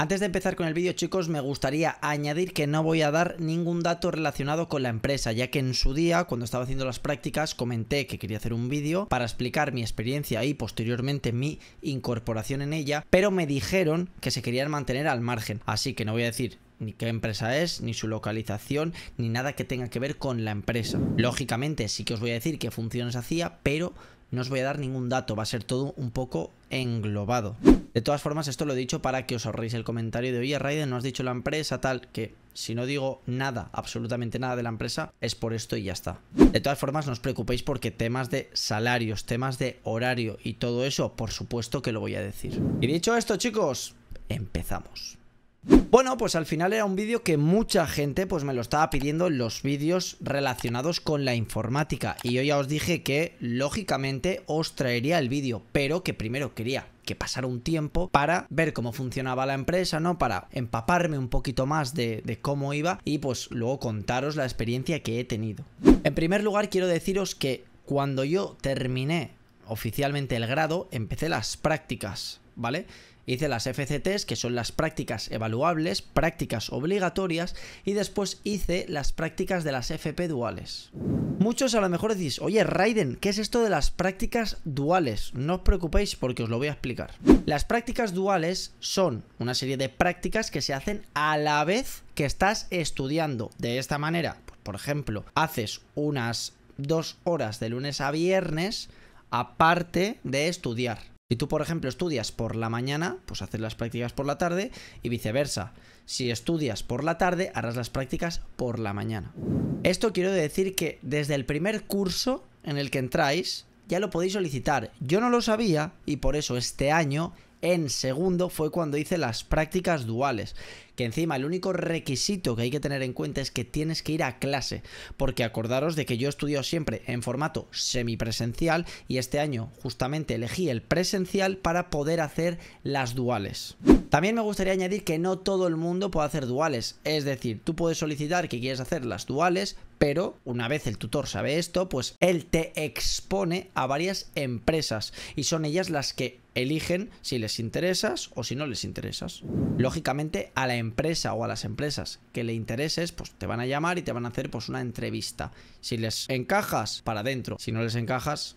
Antes de empezar con el vídeo chicos me gustaría añadir que no voy a dar ningún dato relacionado con la empresa ya que en su día cuando estaba haciendo las prácticas comenté que quería hacer un vídeo para explicar mi experiencia y posteriormente mi incorporación en ella pero me dijeron que se querían mantener al margen así que no voy a decir ni qué empresa es, ni su localización, ni nada que tenga que ver con la empresa. Lógicamente sí que os voy a decir qué funciones hacía, pero no os voy a dar ningún dato, va a ser todo un poco englobado. De todas formas, esto lo he dicho para que os ahorréis el comentario de, oye, Raiden, no has dicho la empresa, tal, que si no digo nada, absolutamente nada de la empresa, es por esto y ya está. De todas formas, no os preocupéis porque temas de salarios, temas de horario y todo eso, por supuesto que lo voy a decir. Y dicho esto, chicos, empezamos. Bueno, pues al final era un vídeo que mucha gente pues me lo estaba pidiendo los vídeos relacionados con la informática y yo ya os dije que lógicamente os traería el vídeo, pero que primero quería que pasara un tiempo para ver cómo funcionaba la empresa, ¿no? Para empaparme un poquito más de, de cómo iba y pues luego contaros la experiencia que he tenido. En primer lugar quiero deciros que cuando yo terminé oficialmente el grado, empecé las prácticas, ¿vale? Hice las FCTs, que son las prácticas evaluables, prácticas obligatorias, y después hice las prácticas de las FP duales. Muchos a lo mejor decís, oye Raiden, ¿qué es esto de las prácticas duales? No os preocupéis porque os lo voy a explicar. Las prácticas duales son una serie de prácticas que se hacen a la vez que estás estudiando. De esta manera, pues, por ejemplo, haces unas dos horas de lunes a viernes aparte de estudiar. Si tú, por ejemplo, estudias por la mañana, pues haces las prácticas por la tarde y viceversa. Si estudias por la tarde, harás las prácticas por la mañana. Esto quiero decir que desde el primer curso en el que entráis, ya lo podéis solicitar. Yo no lo sabía y por eso este año, en segundo, fue cuando hice las prácticas duales, que encima el único requisito que hay que tener en cuenta es que tienes que ir a clase, porque acordaros de que yo estudio siempre en formato semipresencial y este año justamente elegí el presencial para poder hacer las duales. También me gustaría añadir que no todo el mundo puede hacer duales, es decir, tú puedes solicitar que quieres hacer las duales, pero una vez el tutor sabe esto, pues él te expone a varias empresas y son ellas las que eligen si les interesas o si no les interesas. Lógicamente a la empresa empresa o a las empresas que le intereses, pues te van a llamar y te van a hacer pues una entrevista. Si les encajas, para adentro. Si no les encajas,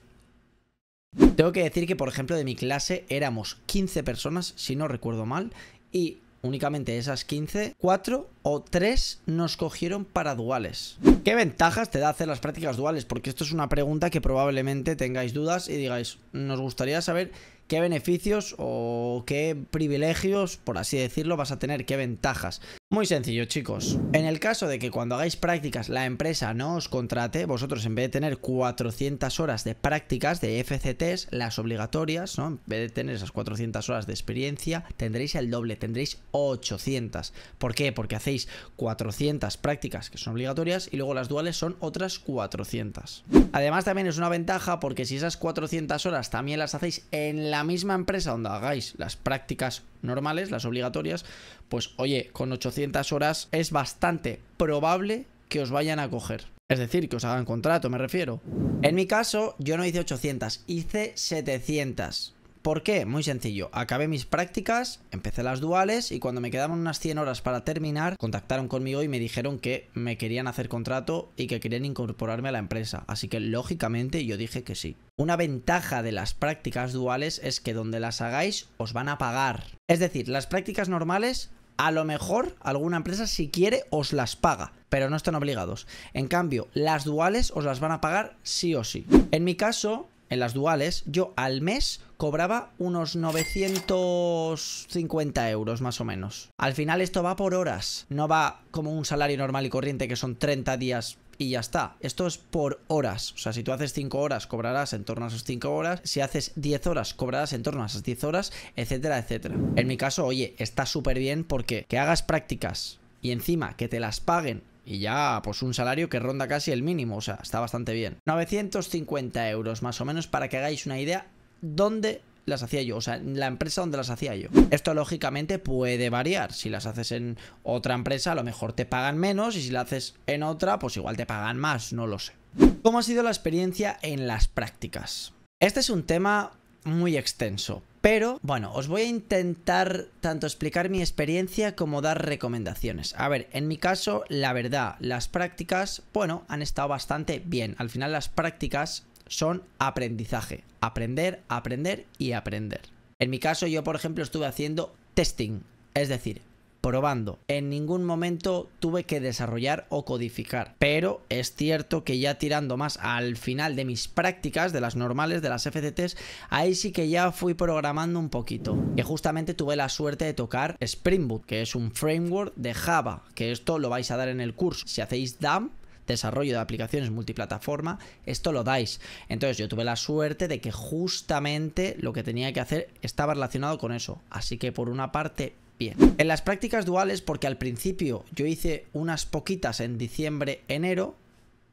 tengo que decir que, por ejemplo, de mi clase éramos 15 personas, si no recuerdo mal, y únicamente esas 15, 4 o 3 nos cogieron para duales. ¿Qué ventajas te da hacer las prácticas duales? Porque esto es una pregunta que probablemente tengáis dudas y digáis, nos gustaría saber qué beneficios o qué privilegios, por así decirlo, vas a tener, qué ventajas muy sencillo, chicos. En el caso de que cuando hagáis prácticas la empresa no os contrate, vosotros en vez de tener 400 horas de prácticas de FCTs, las obligatorias, ¿no? En vez de tener esas 400 horas de experiencia, tendréis el doble, tendréis 800. ¿Por qué? Porque hacéis 400 prácticas que son obligatorias y luego las duales son otras 400. Además también es una ventaja porque si esas 400 horas también las hacéis en la misma empresa donde hagáis las prácticas normales, las obligatorias, pues oye, con 800 horas, es bastante probable que os vayan a coger. Es decir, que os hagan contrato, me refiero. En mi caso, yo no hice 800, hice 700. ¿Por qué? Muy sencillo. Acabé mis prácticas, empecé las duales y cuando me quedaban unas 100 horas para terminar, contactaron conmigo y me dijeron que me querían hacer contrato y que querían incorporarme a la empresa. Así que lógicamente yo dije que sí. Una ventaja de las prácticas duales es que donde las hagáis os van a pagar. Es decir, las prácticas normales a lo mejor alguna empresa si quiere os las paga, pero no están obligados. En cambio, las duales os las van a pagar sí o sí. En mi caso, en las duales, yo al mes cobraba unos 950 euros más o menos. Al final esto va por horas, no va como un salario normal y corriente que son 30 días y ya está. Esto es por horas. O sea, si tú haces 5 horas, cobrarás en torno a esas 5 horas. Si haces 10 horas, cobrarás en torno a esas 10 horas, etcétera, etcétera. En mi caso, oye, está súper bien porque que hagas prácticas y encima que te las paguen y ya, pues un salario que ronda casi el mínimo, o sea, está bastante bien. 950 euros más o menos para que hagáis una idea dónde las hacía yo, o sea, en la empresa donde las hacía yo. Esto lógicamente puede variar, si las haces en otra empresa a lo mejor te pagan menos y si la haces en otra pues igual te pagan más, no lo sé. ¿Cómo ha sido la experiencia en las prácticas? Este es un tema muy extenso, pero bueno, os voy a intentar tanto explicar mi experiencia como dar recomendaciones. A ver, en mi caso, la verdad, las prácticas, bueno, han estado bastante bien. Al final las prácticas son aprendizaje. Aprender, aprender y aprender. En mi caso, yo, por ejemplo, estuve haciendo testing, es decir, probando. En ningún momento tuve que desarrollar o codificar. Pero es cierto que ya tirando más al final de mis prácticas, de las normales, de las FCTs, ahí sí que ya fui programando un poquito. Y justamente tuve la suerte de tocar Spring Boot, que es un framework de Java, que esto lo vais a dar en el curso. Si hacéis DAM, desarrollo de aplicaciones multiplataforma, esto lo dais. Entonces yo tuve la suerte de que justamente lo que tenía que hacer estaba relacionado con eso. Así que por una parte Bien. En las prácticas duales, porque al principio yo hice unas poquitas en diciembre, enero,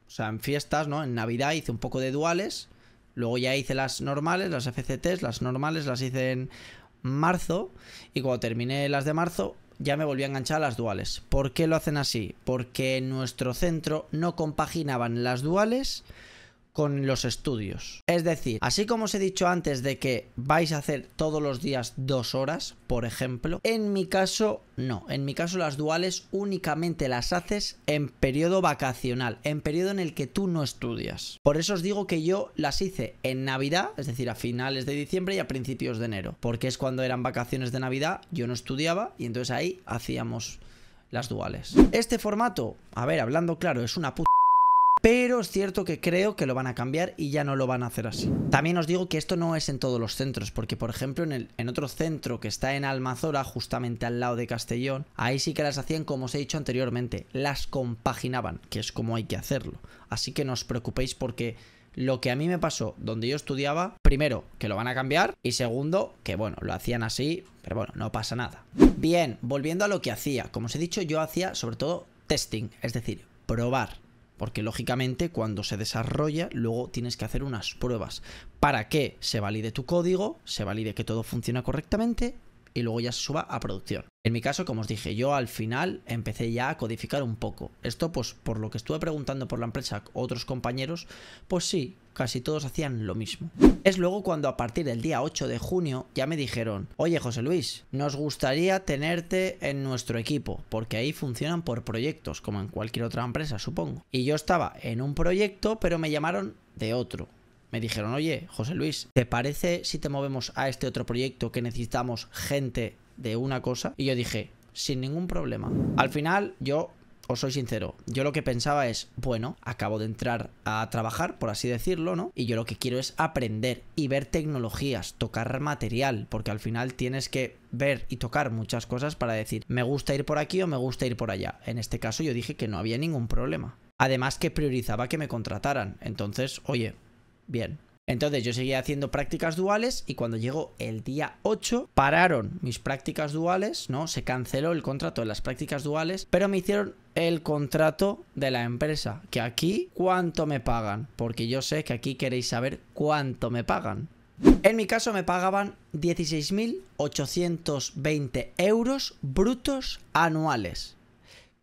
o sea, en fiestas, ¿no? En Navidad hice un poco de duales, luego ya hice las normales, las FCTs, las normales las hice en marzo, y cuando terminé las de marzo, ya me volví a enganchar a las duales. ¿Por qué lo hacen así? Porque en nuestro centro no compaginaban las duales con los estudios. Es decir, así como os he dicho antes de que vais a hacer todos los días dos horas, por ejemplo, en mi caso no. En mi caso las duales únicamente las haces en periodo vacacional, en periodo en el que tú no estudias. Por eso os digo que yo las hice en Navidad, es decir, a finales de diciembre y a principios de enero, porque es cuando eran vacaciones de Navidad, yo no estudiaba y entonces ahí hacíamos las duales. Este formato, a ver, hablando claro, es una puta pero es cierto que creo que lo van a cambiar y ya no lo van a hacer así. También os digo que esto no es en todos los centros, porque por ejemplo en, otro centro que está en Almazora, justamente al lado de Castellón, ahí sí que las hacían como os he dicho anteriormente, las compaginaban, que es como hay que hacerlo. Así que no os preocupéis porque lo que a mí me pasó donde yo estudiaba, primero, que lo van a cambiar y segundo, que bueno, lo hacían así, pero bueno, no pasa nada. Bien, volviendo a lo que hacía, como os he dicho, yo hacía sobre todo testing, es decir, probar. Porque lógicamente cuando se desarrolla, luego tienes que hacer unas pruebas para que se valide tu código, se valide que todo funciona correctamente y luego ya se suba a producción. En mi caso, como os dije, yo al final empecé ya a codificar un poco. Esto, pues, por lo que estuve preguntando por la empresa otros compañeros, pues sí, casi todos hacían lo mismo. Es luego cuando a partir del día 8 de junio ya me dijeron, oye José Luis, nos gustaría tenerte en nuestro equipo, porque ahí funcionan por proyectos, como en cualquier otra empresa, supongo. Y yo estaba en un proyecto, pero me llamaron de otro. Me dijeron, oye, José Luis, ¿te parece si te movemos a este otro proyecto que necesitamos gente de una cosa. Y yo dije, sin ningún problema. Al final, yo os soy sincero, yo lo que pensaba es, bueno, acabo de entrar a trabajar, por así decirlo, ¿no? Y yo lo que quiero es aprender y ver tecnologías, tocar material, porque al final tienes que ver y tocar muchas cosas para decir, me gusta ir por aquí o me gusta ir por allá. En este caso yo dije que no había ningún problema. Además que priorizaba que me contrataran. Entonces, oye, bien, entonces yo seguía haciendo prácticas duales y cuando llegó el día 8 pararon mis prácticas duales, ¿no? Se canceló el contrato de las prácticas duales, pero me hicieron el contrato de la empresa, que aquí cuánto me pagan, porque yo sé que aquí queréis saber cuánto me pagan. En mi caso me pagaban 16.820 euros brutos anuales.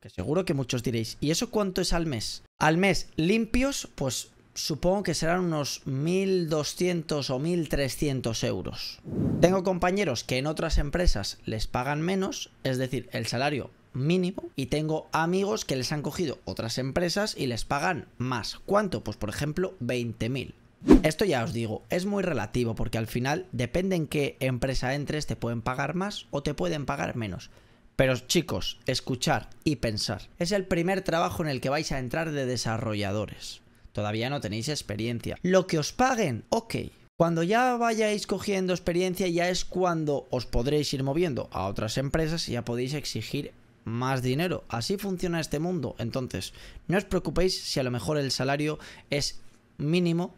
Que seguro que muchos diréis, ¿y eso cuánto es al mes? Al mes limpios, pues supongo que serán unos 1.200 o 1.300 euros. Tengo compañeros que en otras empresas les pagan menos, es decir, el salario mínimo y tengo amigos que les han cogido otras empresas y les pagan más. ¿Cuánto? Pues por ejemplo 20.000. Esto ya os digo, es muy relativo porque al final depende en qué empresa entres te pueden pagar más o te pueden pagar menos. Pero chicos, escuchar y pensar. Es el primer trabajo en el que vais a entrar de desarrolladores todavía no tenéis experiencia. Lo que os paguen, ok. Cuando ya vayáis cogiendo experiencia ya es cuando os podréis ir moviendo a otras empresas y ya podéis exigir más dinero. Así funciona este mundo. Entonces, no os preocupéis si a lo mejor el salario es mínimo.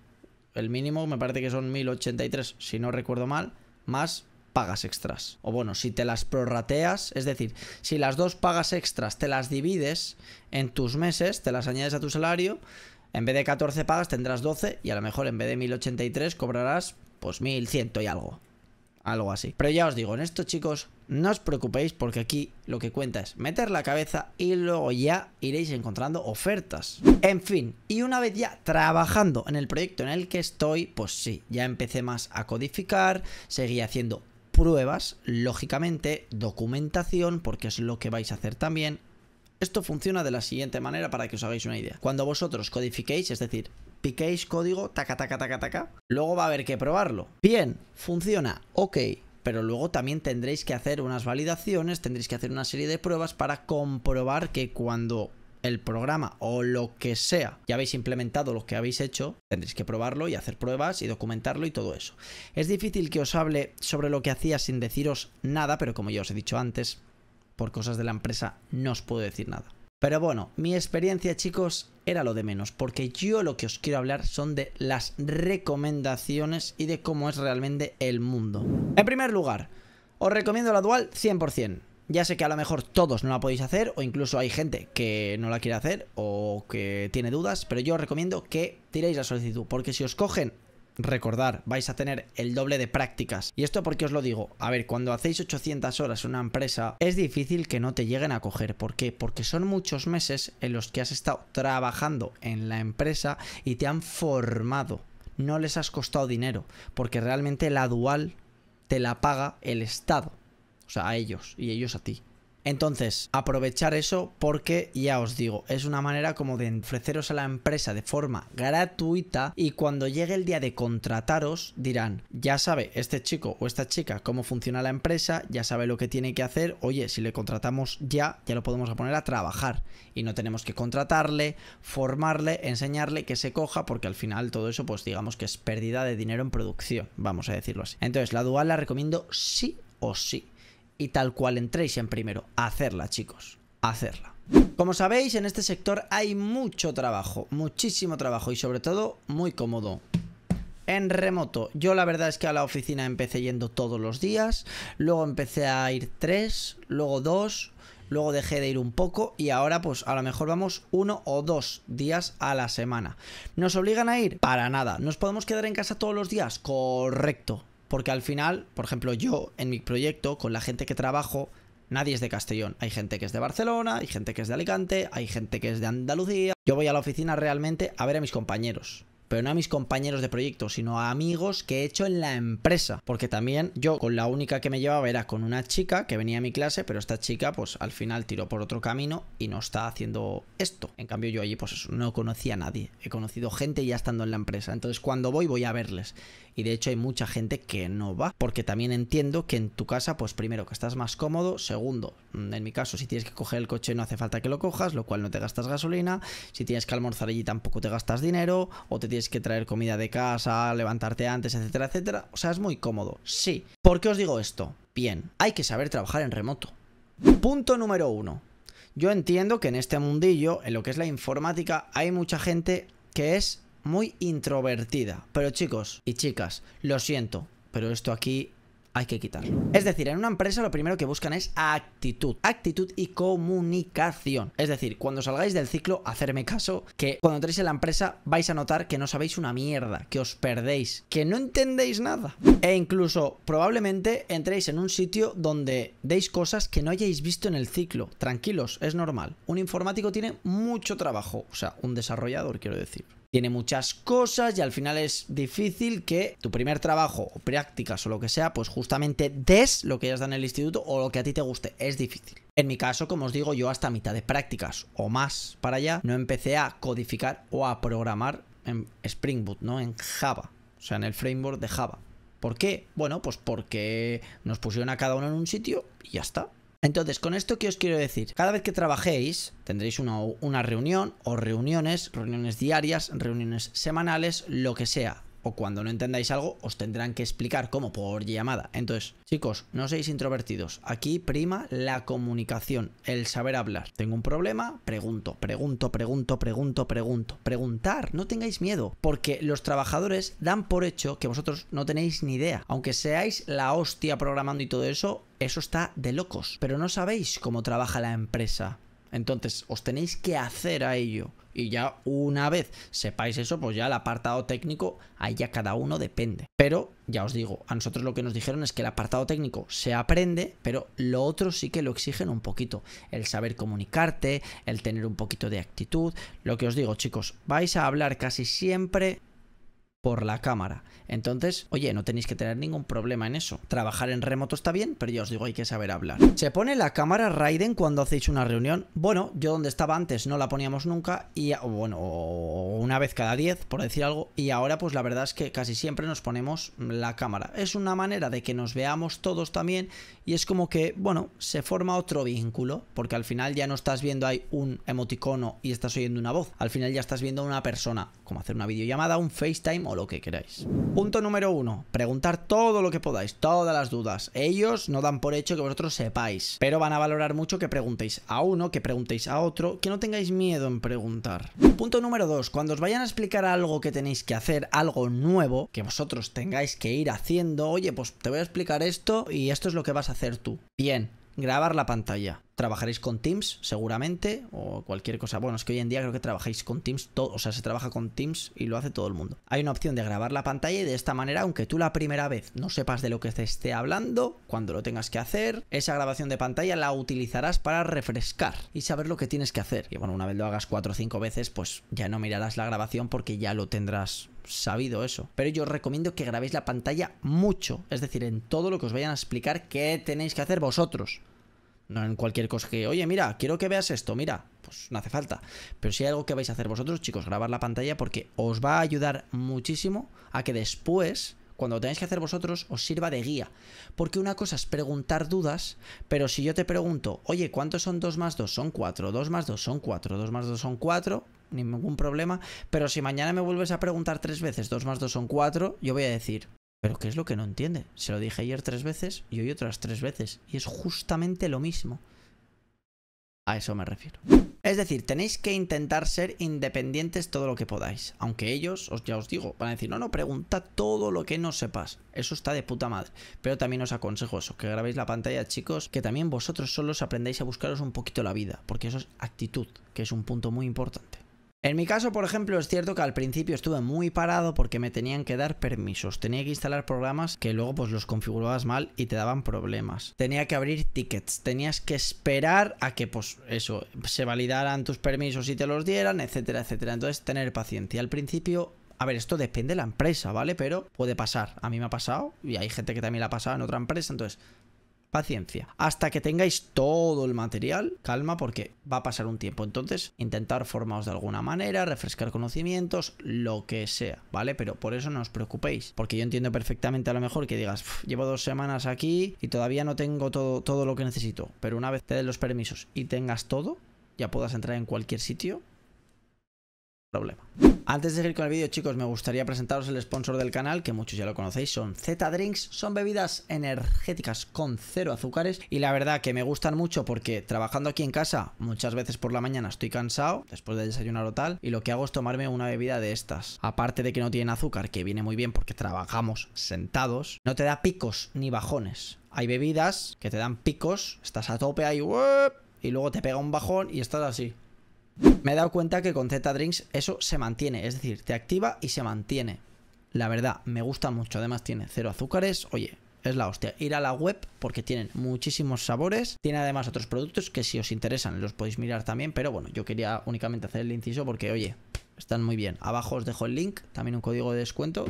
El mínimo me parece que son 1083, si no recuerdo mal, más pagas extras. O bueno, si te las prorrateas, es decir, si las dos pagas extras te las divides en tus meses, te las añades a tu salario, en vez de 14 pagas tendrás 12 y a lo mejor en vez de 1083 cobrarás pues 1100 y algo. Algo así. Pero ya os digo, en esto chicos, no os preocupéis porque aquí lo que cuenta es meter la cabeza y luego ya iréis encontrando ofertas. En fin, y una vez ya trabajando en el proyecto en el que estoy, pues sí, ya empecé más a codificar, seguí haciendo pruebas, lógicamente, documentación, porque es lo que vais a hacer también, esto funciona de la siguiente manera para que os hagáis una idea. Cuando vosotros codifiquéis, es decir, piquéis código, taca, taca, taca, taca, luego va a haber que probarlo. Bien, funciona, ok, pero luego también tendréis que hacer unas validaciones, tendréis que hacer una serie de pruebas para comprobar que cuando el programa o lo que sea ya habéis implementado lo que habéis hecho, tendréis que probarlo y hacer pruebas y documentarlo y todo eso. Es difícil que os hable sobre lo que hacía sin deciros nada, pero como ya os he dicho antes, por cosas de la empresa no os puedo decir nada. Pero bueno, mi experiencia chicos era lo de menos, porque yo lo que os quiero hablar son de las recomendaciones y de cómo es realmente el mundo. En primer lugar, os recomiendo la Dual 100%. Ya sé que a lo mejor todos no la podéis hacer o incluso hay gente que no la quiere hacer o que tiene dudas, pero yo os recomiendo que tiréis la solicitud porque si os cogen recordar, vais a tener el doble de prácticas. ¿Y esto porque os lo digo? A ver, cuando hacéis 800 horas en una empresa, es difícil que no te lleguen a coger. ¿Por qué? Porque son muchos meses en los que has estado trabajando en la empresa y te han formado. No les has costado dinero, porque realmente la dual te la paga el Estado. O sea, a ellos y ellos a ti. Entonces, aprovechar eso porque ya os digo, es una manera como de ofreceros a la empresa de forma gratuita y cuando llegue el día de contrataros dirán, ya sabe este chico o esta chica cómo funciona la empresa, ya sabe lo que tiene que hacer, oye, si le contratamos ya, ya lo podemos poner a trabajar y no tenemos que contratarle, formarle, enseñarle que se coja porque al final todo eso pues digamos que es pérdida de dinero en producción, vamos a decirlo así. Entonces, la dual la recomiendo sí o sí y tal cual entréis en primero. Hacerla, chicos, hacerla. Como sabéis, en este sector hay mucho trabajo, muchísimo trabajo y sobre todo muy cómodo en remoto. Yo la verdad es que a la oficina empecé yendo todos los días, luego empecé a ir tres, luego dos, luego dejé de ir un poco y ahora pues a lo mejor vamos uno o dos días a la semana. ¿Nos obligan a ir? Para nada. ¿Nos podemos quedar en casa todos los días? Correcto. Porque al final, por ejemplo, yo en mi proyecto, con la gente que trabajo, nadie es de Castellón. Hay gente que es de Barcelona, hay gente que es de Alicante, hay gente que es de Andalucía. Yo voy a la oficina realmente a ver a mis compañeros pero no a mis compañeros de proyecto, sino a amigos que he hecho en la empresa. Porque también yo con la única que me llevaba era con una chica que venía a mi clase, pero esta chica pues al final tiró por otro camino y no está haciendo esto. En cambio yo allí pues no conocía a nadie. He conocido gente ya estando en la empresa. Entonces cuando voy voy a verles. Y de hecho hay mucha gente que no va. Porque también entiendo que en tu casa pues primero que estás más cómodo. Segundo, mm, en mi caso si tienes que coger el coche no hace falta que lo cojas, lo cual no te gastas gasolina. Si tienes que almorzar allí tampoco te gastas dinero. O te que traer comida de casa, levantarte antes, etcétera, etcétera. O sea, es muy cómodo. Sí. ¿Por qué os digo esto? Bien, hay que saber trabajar en remoto. Punto número uno. Yo entiendo que en este mundillo, en lo que es la informática, hay mucha gente que es muy introvertida. Pero chicos y chicas, lo siento, pero esto aquí hay que quitarlo. Es decir, en una empresa lo primero que buscan es actitud. Actitud y comunicación. Es decir, cuando salgáis del ciclo, hacerme caso, que cuando entréis en la empresa vais a notar que no sabéis una mierda, que os perdéis, que no entendéis nada. E incluso probablemente entréis en un sitio donde deis cosas que no hayáis visto en el ciclo. Tranquilos, es normal. Un informático tiene mucho trabajo, o sea, un desarrollador quiero decir tiene muchas cosas y al final es difícil que tu primer trabajo o prácticas o lo que sea, pues justamente des lo que ya dan en el instituto o lo que a ti te guste. Es difícil. En mi caso, como os digo, yo hasta mitad de prácticas o más para allá no empecé a codificar o a programar en Spring Boot, ¿no? En Java, o sea, en el framework de Java. ¿Por qué? Bueno, pues porque nos pusieron a cada uno en un sitio y ya está. Entonces, con esto que os quiero decir, cada vez que trabajéis, tendréis una, reunión o reuniones, reuniones diarias, reuniones semanales, lo que sea o cuando no entendáis algo, os tendrán que explicar cómo por llamada. Entonces, chicos, no seáis introvertidos. Aquí prima la comunicación, el saber hablar. Tengo un problema, pregunto, pregunto, pregunto, pregunto, pregunto. Preguntar, no tengáis miedo, porque los trabajadores dan por hecho que vosotros no tenéis ni idea. Aunque seáis la hostia programando y todo eso, eso está de locos. Pero no sabéis cómo trabaja la empresa. Entonces, os tenéis que hacer a ello. Y ya una vez sepáis eso, pues ya el apartado técnico, ahí ya cada uno depende. Pero ya os digo, a nosotros lo que nos dijeron es que el apartado técnico se aprende, pero lo otro sí que lo exigen un poquito. El saber comunicarte, el tener un poquito de actitud. Lo que os digo, chicos, vais a hablar casi siempre por la cámara. Entonces, oye, no tenéis que tener ningún problema en eso. Trabajar en remoto está bien, pero yo os digo, hay que saber hablar. ¿Se pone la cámara Raiden cuando hacéis una reunión? Bueno, yo donde estaba antes no la poníamos nunca y, ah, bueno, una vez cada diez por decir algo, y ahora pues la verdad es que casi siempre nos ponemos la cámara. Es una manera de que nos veamos todos también y es como que, bueno, se forma otro vínculo, porque al final ya no estás viendo ahí un emoticono y estás oyendo una voz, al final ya estás viendo una persona, como hacer una videollamada, un FaceTime lo que queráis. Punto número uno, preguntar todo lo que podáis, todas las dudas. Ellos no dan por hecho que vosotros sepáis, pero van a valorar mucho que preguntéis a uno, que preguntéis a otro, que no tengáis miedo en preguntar. Punto número dos, cuando os vayan a explicar algo que tenéis que hacer, algo nuevo, que vosotros tengáis que ir haciendo, oye, pues te voy a explicar esto y esto es lo que vas a hacer tú. Bien, grabar la pantalla. Trabajaréis con Teams, seguramente, o cualquier cosa. Bueno, es que hoy en día creo que trabajáis con Teams, o sea, se trabaja con Teams y lo hace todo el mundo. Hay una opción de grabar la pantalla y de esta manera, aunque tú la primera vez no sepas de lo que te esté hablando, cuando lo tengas que hacer, esa grabación de pantalla la utilizarás para refrescar y saber lo que tienes que hacer. Y bueno, una vez lo hagas cuatro o cinco veces, pues ya no mirarás la grabación porque ya lo tendrás sabido eso. Pero yo os recomiendo que grabéis la pantalla mucho, es decir, en todo lo que os vayan a explicar qué tenéis que hacer vosotros. No en cualquier cosa que, oye, mira, quiero que veas esto, mira, pues no hace falta. Pero si hay algo que vais a hacer vosotros, chicos, grabar la pantalla porque os va a ayudar muchísimo a que después cuando lo que hacer vosotros, os sirva de guía. Porque una cosa es preguntar dudas, pero si yo te pregunto, oye, ¿cuántos son 2 más 2? Son 4, 2 más 2 son 4, 2 más 2 son 4, ningún problema. Pero si mañana me vuelves a preguntar tres veces, 2 más 2 son 4, yo voy a decir, pero ¿qué es lo que no entiende? Se lo dije ayer tres veces y hoy otras tres veces. Y es justamente lo mismo. A eso me refiero. Es decir, tenéis que intentar ser independientes todo lo que podáis. Aunque ellos, os, ya os digo, van a decir, no, no, pregunta todo lo que no sepas. Eso está de puta madre. Pero también os aconsejo eso, que grabéis la pantalla, chicos, que también vosotros solos aprendáis a buscaros un poquito la vida. Porque eso es actitud, que es un punto muy importante. En mi caso, por ejemplo, es cierto que al principio estuve muy parado porque me tenían que dar permisos. Tenía que instalar programas que luego pues los configurabas mal y te daban problemas. Tenía que abrir tickets, tenías que esperar a que pues eso, se validaran tus permisos y te los dieran, etcétera, etcétera. Entonces, tener paciencia. Al principio a ver, esto depende de la empresa, ¿vale? Pero puede pasar. A mí me ha pasado y hay gente que también la ha pasado en otra empresa. Entonces, paciencia. Hasta que tengáis todo el material, calma porque va a pasar un tiempo. Entonces, intentar formaos de alguna manera, refrescar conocimientos, lo que sea, ¿vale? Pero por eso no os preocupéis, porque yo entiendo perfectamente a lo mejor que digas, llevo dos semanas aquí y todavía no tengo todo, todo lo que necesito. Pero una vez te den los permisos y tengas todo, ya puedas entrar en cualquier sitio, problema. Antes de seguir con el vídeo chicos me gustaría presentaros el sponsor del canal que muchos ya lo conocéis son Z Drinks, son bebidas energéticas con cero azúcares y la verdad que me gustan mucho porque trabajando aquí en casa muchas veces por la mañana estoy cansado después de desayunar o tal y lo que hago es tomarme una bebida de estas aparte de que no tienen azúcar que viene muy bien porque trabajamos sentados no te da picos ni bajones hay bebidas que te dan picos estás a tope ahí y luego te pega un bajón y estás así me he dado cuenta que con Z-Drinks eso se mantiene, es decir, te activa y se mantiene. La verdad, me gusta mucho, además tiene cero azúcares, oye, es la hostia. Ir a la web porque tienen muchísimos sabores. Tiene además otros productos que si os interesan los podéis mirar también, pero bueno, yo quería únicamente hacer el inciso porque, oye, están muy bien. Abajo os dejo el link, también un código de descuento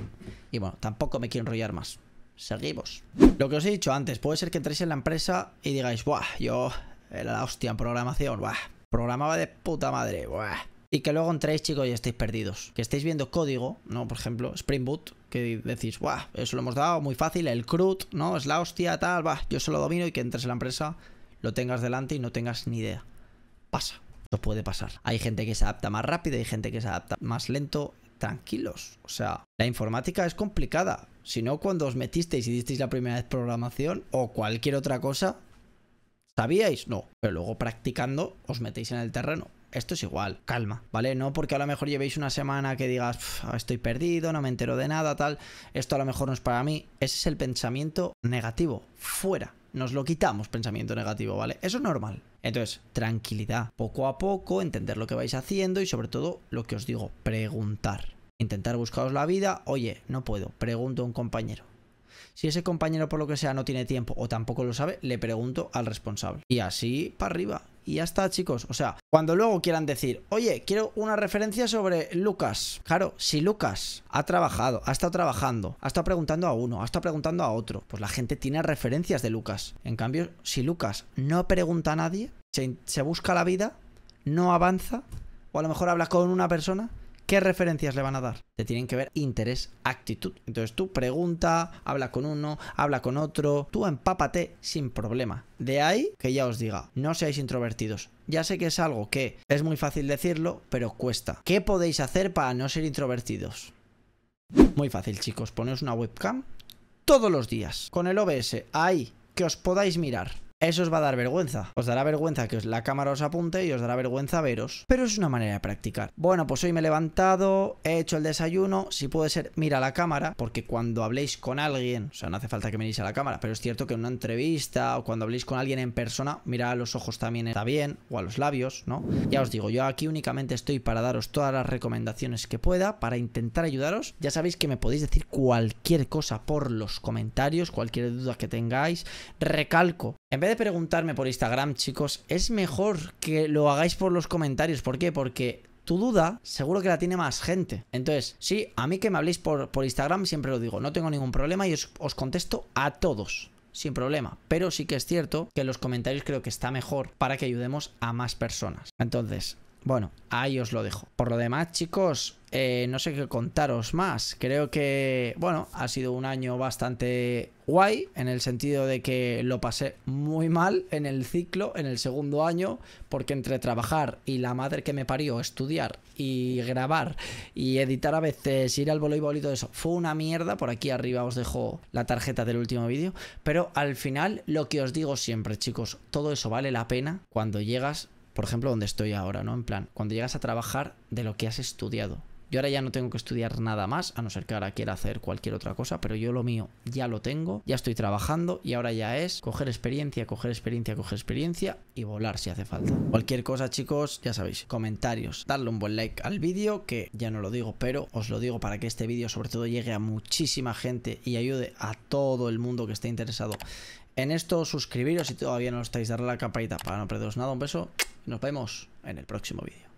y bueno, tampoco me quiero enrollar más. Seguimos. Lo que os he dicho antes, puede ser que entréis en la empresa y digáis, ¡buah! Yo la hostia en programación, ¡buah! Programaba de puta madre. Buah. Y que luego entréis, chicos, y estéis perdidos. Que estéis viendo código, ¿no? Por ejemplo, Spring Boot, que decís, ¡buah! Eso lo hemos dado, muy fácil, el CRUD, ¿no? Es la hostia, tal, va, yo solo lo domino y que entres en la empresa, lo tengas delante y no tengas ni idea. Pasa, esto puede pasar. Hay gente que se adapta más rápido, hay gente que se adapta más lento, tranquilos. O sea, la informática es complicada. Si no, cuando os metisteis y disteis la primera vez programación o cualquier otra cosa, ¿Sabíais? No. Pero luego practicando os metéis en el terreno. Esto es igual, calma, ¿vale? No porque a lo mejor llevéis una semana que digas, ah, estoy perdido, no me entero de nada, tal, esto a lo mejor no es para mí. Ese es el pensamiento negativo, fuera. Nos lo quitamos pensamiento negativo, ¿vale? Eso es normal. Entonces, tranquilidad, poco a poco, entender lo que vais haciendo y sobre todo lo que os digo, preguntar intentar buscaros la vida. Oye, no puedo, pregunto a un compañero. Si ese compañero por lo que sea no tiene tiempo o tampoco lo sabe, le pregunto al responsable. Y así para arriba. Y ya está, chicos. O sea, cuando luego quieran decir, oye, quiero una referencia sobre Lucas. Claro, si Lucas ha trabajado, ha estado trabajando, ha estado preguntando a uno, ha estado preguntando a otro, pues la gente tiene referencias de Lucas. En cambio, si Lucas no pregunta a nadie, se, se busca la vida, no avanza, o a lo mejor habla con una persona, ¿Qué referencias le van a dar? Te tienen que ver interés, actitud. Entonces tú pregunta, habla con uno, habla con otro, tú empápate sin problema. De ahí que ya os diga, no seáis introvertidos. Ya sé que es algo que es muy fácil decirlo, pero cuesta. ¿Qué podéis hacer para no ser introvertidos? Muy fácil, chicos. Poneos una webcam todos los días con el OBS ahí que os podáis mirar. Eso os va a dar vergüenza. Os dará vergüenza que la cámara os apunte y os dará vergüenza veros. Pero es una manera de practicar. Bueno, pues hoy me he levantado, he hecho el desayuno. Si puede ser, mira la cámara, porque cuando habléis con alguien, o sea, no hace falta que miréis a la cámara, pero es cierto que en una entrevista o cuando habléis con alguien en persona, mira a los ojos también está bien, o a los labios, ¿no? Ya os digo, yo aquí únicamente estoy para daros todas las recomendaciones que pueda, para intentar ayudaros. Ya sabéis que me podéis decir cualquier cosa por los comentarios, cualquier duda que tengáis. Recalco, en vez de preguntarme por Instagram, chicos, es mejor que lo hagáis por los comentarios. ¿Por qué? Porque tu duda seguro que la tiene más gente. Entonces, sí, a mí que me habléis por, por Instagram siempre lo digo, no tengo ningún problema y os, os, contesto a todos. Sin problema, pero sí que es cierto que los comentarios creo que está mejor para que ayudemos a más personas. Entonces, bueno, ahí os lo dejo. Por lo demás, chicos, eh, no sé qué contaros más. Creo que, bueno, ha sido un año bastante guay, en el sentido de que lo pasé muy mal en el ciclo, en el segundo año, porque entre trabajar y la madre que me parió, estudiar y grabar y editar a veces, ir al voleibol y todo eso, fue una mierda. Por aquí arriba os dejo la tarjeta del último vídeo. Pero al final, lo que os digo siempre, chicos, todo eso vale la pena cuando llegas por ejemplo, donde estoy ahora, ¿no? En plan, cuando llegas a trabajar de lo que has estudiado. Yo ahora ya no tengo que estudiar nada más, a no ser que ahora quiera hacer cualquier otra cosa, pero yo lo mío ya lo tengo, ya estoy trabajando y ahora ya es coger experiencia, coger experiencia, coger experiencia y volar si hace falta. Cualquier cosa, chicos, ya sabéis, comentarios, darle un buen like al vídeo, que ya no lo digo, pero os lo digo para que este vídeo sobre todo llegue a muchísima gente y ayude a todo el mundo que esté interesado en esto, suscribiros si todavía no estáis, darle la campanita para no perderos nada. Un beso, nos vemos en el próximo vídeo.